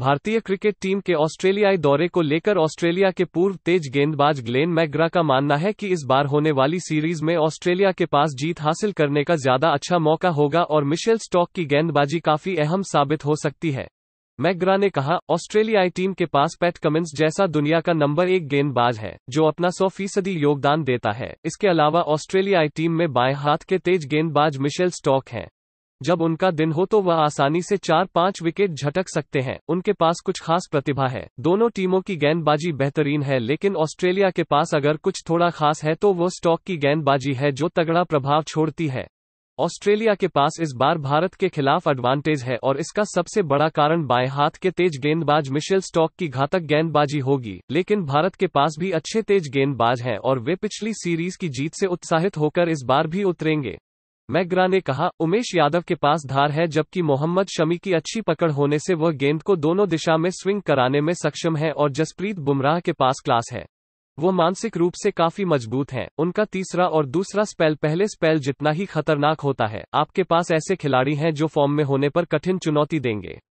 भारतीय cricket team के ऑस्ट्रेलियाई दौरे को लेकर ऑस्ट्रेलिया के पूर्व तेज गेंदबाज ग्लेन मैग्रा का मानना है कि इस बार होने वाली सीरीज में ऑस्ट्रेलिया के पास जीत हासिल करने का ज्यादा अच्छा मौका होगा और मिशेल स्टॉक की गेंदबाजी काफी अहम साबित हो सकती है मैग्रा ने कहा ऑस्ट्रेलियाई टीम के पास पैट कमिंस जैसा दुनिया का नंबर एक गेंदबाज है जो अपना सौ फीसदी योगदान देता है इसके अलावा ऑस्ट्रेलियाई टीम में बाएं हाथ के तेज गेंदबाज मिशेल स्टॉक हैं जब उनका दिन हो तो वह आसानी से चार पांच विकेट झटक सकते हैं उनके पास कुछ खास प्रतिभा है दोनों टीमों की गेंदबाजी बेहतरीन है लेकिन ऑस्ट्रेलिया के पास अगर कुछ थोड़ा खास है तो वो स्टॉक की गेंदबाजी है जो तगड़ा प्रभाव छोड़ती है ऑस्ट्रेलिया के पास इस बार भारत के खिलाफ एडवांटेज है और इसका सबसे बड़ा कारण बाएं हाथ के तेज गेंदबाज मिशेल स्टॉक की घातक गेंदबाजी होगी लेकिन भारत के पास भी अच्छे तेज गेंदबाज हैं और वे पिछली सीरीज की जीत से उत्साहित होकर इस बार भी उतरेंगे मैग्रा ने कहा उमेश यादव के पास धार है जबकि मोहम्मद शमी की अच्छी पकड़ होने से वह गेंद को दोनों दिशा में स्विंग कराने में सक्षम है और जसप्रीत बुमराह के पास क्लास है वो मानसिक रूप से काफी मजबूत हैं उनका तीसरा और दूसरा स्पेल पहले स्पेल जितना ही खतरनाक होता है आपके पास ऐसे खिलाड़ी हैं जो फॉर्म में होने पर कठिन चुनौती देंगे